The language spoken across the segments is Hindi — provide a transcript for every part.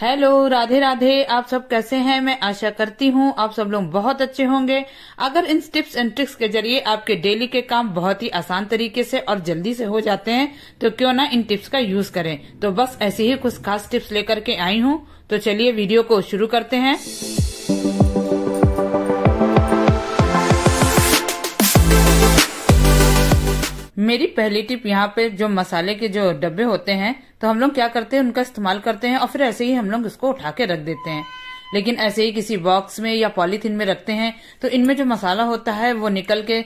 हेलो राधे राधे आप सब कैसे हैं मैं आशा करती हूँ आप सब लोग बहुत अच्छे होंगे अगर इन टिप्स एंड ट्रिक्स के जरिए आपके डेली के काम बहुत ही आसान तरीके से और जल्दी से हो जाते हैं तो क्यों ना इन टिप्स का यूज करें तो बस ऐसी ही कुछ खास टिप्स लेकर के आई हूँ तो चलिए वीडियो को शुरू करते हैं मेरी पहली टिप यहाँ पे जो मसाले के जो डब्बे होते हैं तो हम लोग क्या करते हैं उनका इस्तेमाल करते हैं और फिर ऐसे ही हम लोग इसको उठा के रख देते हैं लेकिन ऐसे ही किसी बॉक्स में या पॉलीथिन में रखते हैं तो इनमें जो मसाला होता है वो निकल के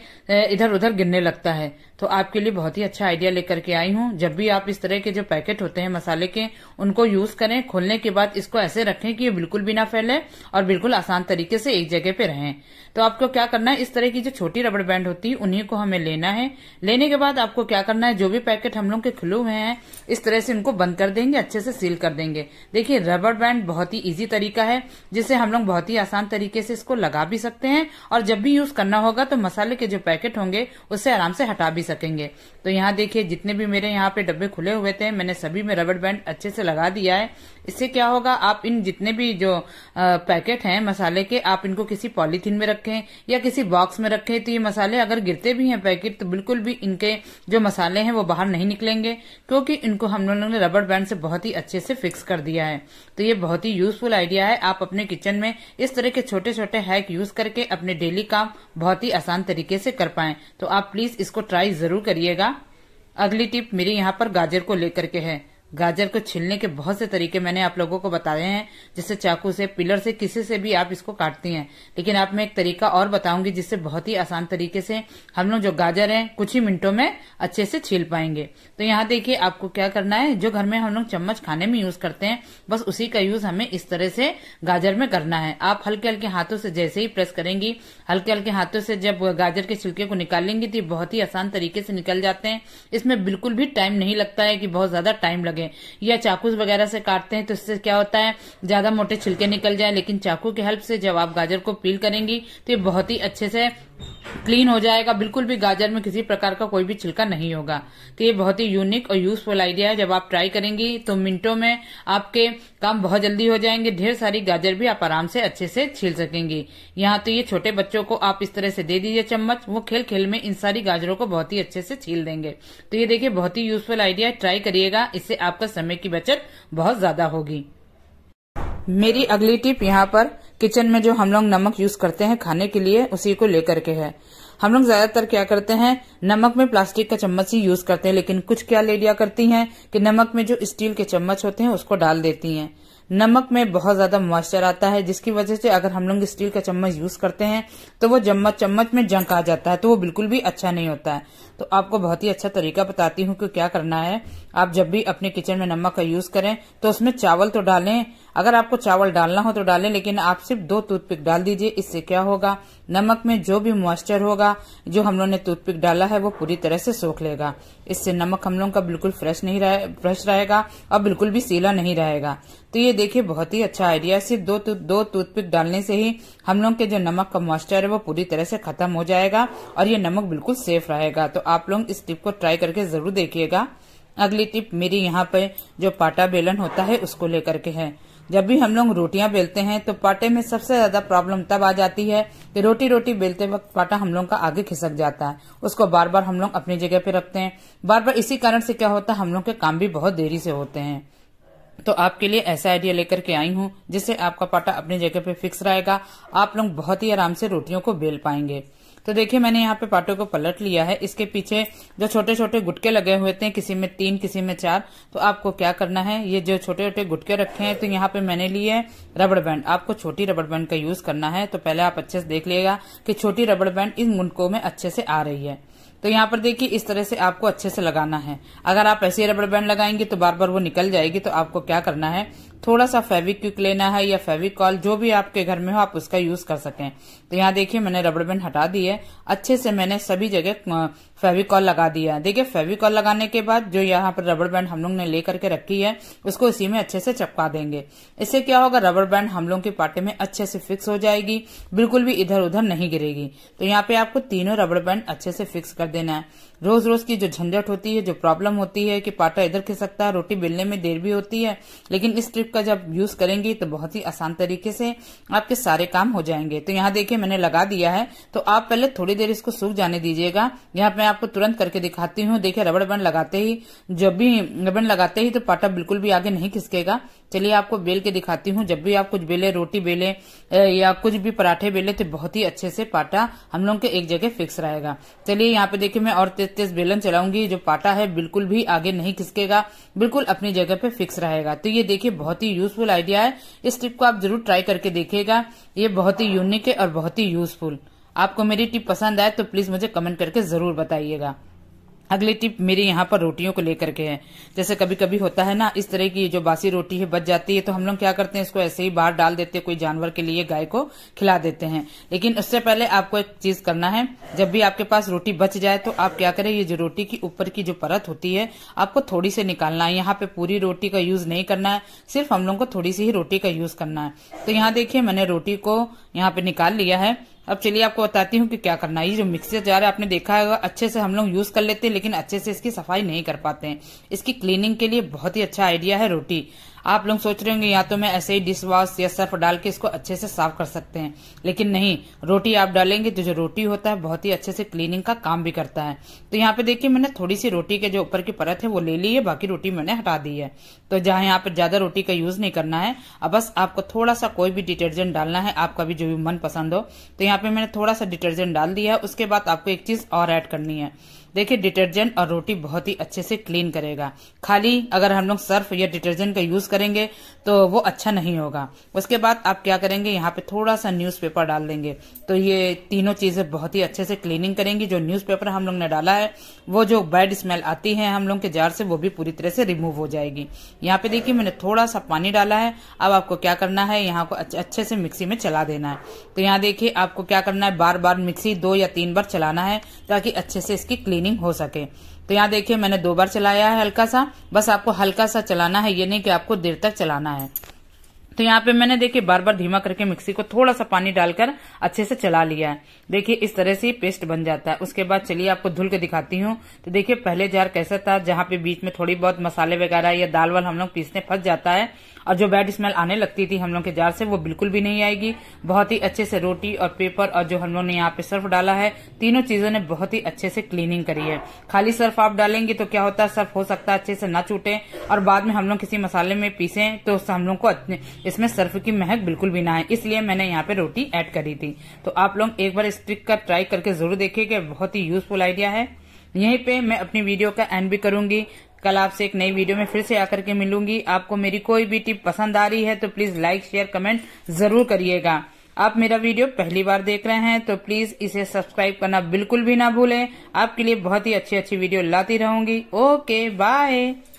इधर उधर गिरने लगता है तो आपके लिए बहुत ही अच्छा आइडिया लेकर के आई हूँ जब भी आप इस तरह के जो पैकेट होते हैं मसाले के उनको यूज करें खोलने के बाद इसको ऐसे रखें कि ये बिल्कुल भी ना फैले और बिल्कुल आसान तरीके से एक जगह पे रहें तो आपको क्या करना है इस तरह की जो छोटी रबड़ बैंड होती है उन्हीं को हमें लेना है लेने के बाद आपको क्या करना है जो भी पैकेट हम लोग के खुले हुए हैं इस तरह से उनको बंद कर देंगे अच्छे से सील कर देंगे देखिए रबड़ बैंड बहुत ही इजी तरीका है जिसे हम लोग बहुत ही आसान तरीके से इसको लगा भी सकते हैं और जब भी यूज करना होगा तो मसाले के जो पैकेट होंगे उससे आराम से हटा भी सकेंगे तो यहाँ देखिए जितने भी मेरे यहाँ पे डब्बे खुले हुए थे मैंने सभी में रबड़ बैंड अच्छे से लगा दिया है इससे क्या होगा आप इन जितने भी जो पैकेट हैं मसाले के आप इनको किसी पॉलीथीन में रखें या किसी बॉक्स में रखें तो ये मसाले अगर गिरते भी हैं पैकेट तो बिल्कुल भी इनके जो मसाले हैं वो बाहर नहीं निकलेंगे क्योंकि इनको हम लोगों ने रबड़ बैंड से बहुत ही अच्छे से फिक्स कर दिया है तो ये बहुत ही यूजफुल आइडिया है आप अपने किचन में इस तरह के छोटे छोटे हैक यूज करके अपने डेली काम बहुत ही आसान तरीके से कर पाए तो आप प्लीज इसको ट्राई ज़रूर करिएगा अगली टिप मेरी यहाँ पर गाजर को लेकर के है गाजर को छिलने के बहुत से तरीके मैंने आप लोगों को बताए हैं जैसे चाकू से पिलर से किसी से भी आप इसको काटती हैं लेकिन आप मैं एक तरीका और बताऊंगी जिससे बहुत ही आसान तरीके से हम लोग जो गाजर है कुछ ही मिनटों में अच्छे से छील पाएंगे तो यहाँ देखिए आपको क्या करना है जो घर में हम लोग चम्मच खाने में यूज करते हैं बस उसी का यूज हमें इस तरह से गाजर में करना है आप हल्के हल्के हाथों से जैसे ही प्रेस करेंगी हल्के हल्के हाथों से जब गाजर के छिलके को निकालेंगी तो बहुत ही आसान तरीके से निकल जाते हैं इसमें बिल्कुल भी टाइम नहीं लगता है कि बहुत ज्यादा टाइम लगे लगे या चाकू वगैरह से काटते हैं तो इससे क्या होता है ज्यादा मोटे छिलके निकल जाए लेकिन चाकू की हेल्प से जब आप गाजर को पील करेंगी तो ये बहुत ही अच्छे से क्लीन हो जाएगा बिल्कुल भी गाजर में किसी प्रकार का कोई भी छिलका नहीं होगा तो ये बहुत ही यूनिक और यूजफुल आइडिया है जब आप ट्राई करेंगी तो मिनटों में आपके काम बहुत जल्दी हो जाएंगे ढेर सारी गाजर भी आप आराम से अच्छे से छील सकेंगी यहाँ तो ये छोटे बच्चों को आप इस तरह से दे दीजिए चम्मच वो खेल खेल में इन सारी गाजरों को बहुत ही अच्छे से छील देंगे तो ये देखिये बहुत ही यूजफुल आइडिया है ट्राई करिएगा इससे आपका समय की बचत बहुत ज्यादा होगी मेरी अगली टिप यहाँ पर किचन में जो हम लोग नमक यूज करते हैं खाने के लिए उसी को लेकर के है हम लोग ज्यादातर क्या करते हैं नमक में प्लास्टिक का चम्मच ही यूज करते हैं लेकिन कुछ क्या लेडिया करती हैं कि नमक में जो स्टील के चम्मच होते हैं उसको डाल देती हैं नमक में बहुत ज्यादा मॉइस्चर आता है जिसकी वजह से अगर हम लोग स्टील का चम्मच यूज करते हैं तो वो चम्मच चम्मच में जंक आ जाता है तो वो बिल्कुल भी अच्छा नहीं होता है तो आपको बहुत ही अच्छा तरीका बताती हूँ कि क्या करना है आप जब भी अपने किचन में नमक का यूज करें तो उसमें चावल तो डालें अगर आपको चावल डालना हो तो डालें लेकिन आप सिर्फ दो टूथपिक डाल दीजिए इससे क्या होगा नमक में जो भी मॉइस्चर होगा जो हम लोग ने टूथपिक डाला है वो पूरी तरह से सोख लेगा इससे नमक हम लोग का बिल्कुल फ्रेश नहीं रहे, फ्रेश रहेगा और बिल्कुल भी सीला नहीं रहेगा तो ये देखिए बहुत ही अच्छा आइडिया सिर्फ दो तूथ दो टूथपिक डालने से ही हम लोग के जो नमक का मॉइस्चर है वो पूरी तरह से खत्म हो जाएगा और ये नमक बिल्कुल सेफ रहेगा तो आप लोग इस टिप को ट्राई करके जरूर देखिएगा अगली टिप मेरी यहाँ पे जो पाटा बेलन होता है उसको लेकर के है जब भी हम लोग रोटियां बेलते हैं तो पाटे में सबसे ज्यादा प्रॉब्लम तब आ जाती है कि रोटी रोटी बेलते वक्त पाटा हम लोग का आगे खिसक जाता है उसको बार बार हम लोग अपनी जगह पे रखते हैं बार बार इसी कारण से क्या होता है हम लोग के काम भी बहुत देरी से होते हैं तो आपके लिए ऐसा आइडिया लेकर के आई हूँ जिससे आपका पाटा अपनी जगह पे फिक्स रहेगा आप लोग बहुत ही आराम से रोटियों को बेल पाएंगे तो देखिए मैंने यहाँ पे पाटो को पलट लिया है इसके पीछे जो छोटे छोटे गुटके लगे हुए थे किसी में तीन किसी में चार तो आपको क्या करना है ये जो छोटे छोटे गुटके रखे हैं तो यहाँ पे मैंने लिए रबड़ बैंड आपको छोटी रबड़ बैंड का यूज करना है तो पहले आप अच्छे से देख लिएगा कि छोटी रबड़ बैंड इन गुटकों में अच्छे से आ रही है तो यहाँ पर देखिए इस तरह से आपको अच्छे से लगाना है अगर आप ऐसी रबड़ बैंड लगाएंगे तो बार बार वो निकल जाएगी तो आपको क्या करना है थोड़ा सा फेविक क्विक लेना है या फेविक कॉल जो भी आपके घर में हो आप उसका यूज कर सकें तो यहाँ देखिए मैंने रबड़ बैंड हटा दी है अच्छे से मैंने सभी जगह फेविकॉल लगा दिया है देखिए फेविकॉल लगाने के बाद जो यहाँ पर रबड़ बैंड हम लोग ने लेकर के रखी है उसको इसी में अच्छे से चपका देंगे इससे क्या होगा रबड़ बैंड हम लोग के पार्टी में अच्छे से फिक्स हो जाएगी बिल्कुल भी इधर उधर नहीं गिरेगी तो यहाँ पे आपको तीनों रबड़ बैंड अच्छे से फिक्स कर देना है रोज रोज की जो झंझट होती है जो प्रॉब्लम होती है कि पाटा इधर खिसकता है रोटी बिलने में देर भी होती है लेकिन इस ट्रिप का जब यूज करेंगी तो बहुत ही आसान तरीके से आपके सारे काम हो जाएंगे तो यहाँ देखिए मैंने लगा दिया है तो आप पहले थोड़ी देर इसको सूख जाने दीजिएगा यहाँ मैं आपको तुरंत करके दिखाती हूँ देखिये रबड़ बन लगाते ही जब भी रबड़ लगाते ही तो पाटा बिल्कुल भी आगे नहीं खिसकेगा चलिए आपको बेल के दिखाती हूँ जब भी आप कुछ बेले रोटी बेले या कुछ भी पराठे बेले तो बहुत ही अच्छे से पाटा हम लोग के एक जगह फिक्स रहेगा चलिए यहाँ पे देखिए मैं और तेज तेज बेलन चलाऊंगी जो पाटा है बिल्कुल भी आगे नहीं खिसकेगा बिल्कुल अपनी जगह पे फिक्स रहेगा तो ये देखिए बहुत बहुत ही यूजफुल आइडिया है इस टिप को आप जरूर ट्राई करके देखेगा ये बहुत ही यूनिक है और बहुत ही यूजफुल आपको मेरी टिप पसंद आए तो प्लीज मुझे कमेंट करके जरूर बताइएगा अगली टिप मेरी यहाँ पर रोटियों को लेकर के है जैसे कभी कभी होता है ना इस तरह की जो बासी रोटी है बच जाती है तो हम लोग क्या करते हैं इसको ऐसे ही बाहर डाल देते हैं कोई जानवर के लिए गाय को खिला देते हैं लेकिन उससे पहले आपको एक चीज करना है जब भी आपके पास रोटी बच जाए तो आप क्या करें ये जो रोटी की ऊपर की जो परत होती है आपको थोड़ी सी निकालना है यहाँ पे पूरी रोटी का यूज नहीं करना है सिर्फ हम लोग को थोड़ी सी ही रोटी का यूज करना है तो यहाँ देखिये मैंने रोटी को यहाँ पे निकाल लिया है अब चलिए आपको बताती हूँ कि क्या करना है ये जो मिक्सर जार है आपने देखा है अच्छे से हम लोग यूज कर लेते हैं लेकिन अच्छे से इसकी सफाई नहीं कर पाते हैं इसकी क्लीनिंग के लिए बहुत ही अच्छा आइडिया है रोटी आप लोग सोच रहे होंगे या तो मैं ऐसे ही डिश वॉश या सर्फ डाल के इसको अच्छे से साफ कर सकते हैं लेकिन नहीं रोटी आप डालेंगे तो जो रोटी होता है बहुत ही अच्छे से क्लीनिंग का काम भी करता है तो यहाँ पे देखिए मैंने थोड़ी सी रोटी के जो ऊपर की परत है वो ले ली है बाकी रोटी मैंने हटा दी है तो जहाँ यहाँ पे ज्यादा रोटी का यूज नहीं करना है अब बस आपको थोड़ा सा कोई भी डिटर्जेंट डालना है आपका भी जो भी मन पसंद हो तो यहाँ पे मैंने थोड़ा सा डिटर्जेंट डाल दिया है उसके बाद आपको एक चीज और एड करनी है देखिए डिटर्जेंट और रोटी बहुत ही अच्छे से क्लीन करेगा खाली अगर हम लोग सर्फ या डिटर्जेंट का यूज करेंगे तो वो अच्छा नहीं होगा उसके बाद आप क्या करेंगे यहाँ पे थोड़ा सा न्यूज़पेपर डाल देंगे तो ये तीनों चीजें बहुत ही अच्छे से क्लीनिंग करेंगी जो पेपर हम लोग ने डाला है वो जो बैड स्मेल आती है हम लोग के जार से वो भी पूरी तरह से रिमूव हो जाएगी यहाँ पे देखिए मैंने थोड़ा सा पानी डाला है अब आपको क्या करना है यहाँ को अच्छे से मिक्सी में चला देना है तो यहाँ देखिए आपको क्या करना है बार बार मिक्सी दो या तीन बार चलाना है ताकि अच्छे से इसकी क्लीन क्लीनिंग हो सके तो यहाँ देखिए मैंने दो बार चलाया है हल्का सा बस आपको हल्का सा चलाना है ये नहीं कि आपको देर तक चलाना है तो यहाँ पे मैंने देखिए बार बार धीमा करके मिक्सी को थोड़ा सा पानी डालकर अच्छे से चला लिया है देखिए इस तरह से पेस्ट बन जाता है उसके बाद चलिए आपको धुल के दिखाती हूँ तो देखिए पहले जार कैसा था जहाँ पे बीच में थोड़ी बहुत मसाले वगैरह या दाल वाल हम लोग पीसने फंस जाता है और जो बैड स्मेल आने लगती थी हम लोग के जार से वो बिल्कुल भी नहीं आएगी बहुत ही अच्छे से रोटी और पेपर और जो हम लोग ने यहाँ पे सर्फ डाला है तीनों चीजों ने बहुत ही अच्छे से क्लीनिंग करी है खाली सर्फ आप डालेंगे तो क्या होता है सर्फ हो सकता है अच्छे से न छूटे और बाद में हम लोग किसी मसाले में पीसे तो हम लोग को इसमें सर्फ की महक बिल्कुल भी ना है इसलिए मैंने यहाँ पे रोटी ऐड करी थी तो आप लोग एक बार इस ट्रिक का ट्राई करके जरूर देखिएगा बहुत ही यूजफुल आइडिया है यहीं पे मैं अपनी वीडियो का एंड भी करूंगी कल आपसे एक नई वीडियो में फिर से आकर के मिलूंगी आपको मेरी कोई भी टिप पसंद आ रही है तो प्लीज लाइक शेयर कमेंट जरूर करिएगा आप मेरा वीडियो पहली बार देख रहे हैं तो प्लीज इसे सब्सक्राइब करना बिल्कुल भी ना भूलें आपके लिए बहुत ही अच्छी अच्छी वीडियो लाती रहूंगी ओके बाय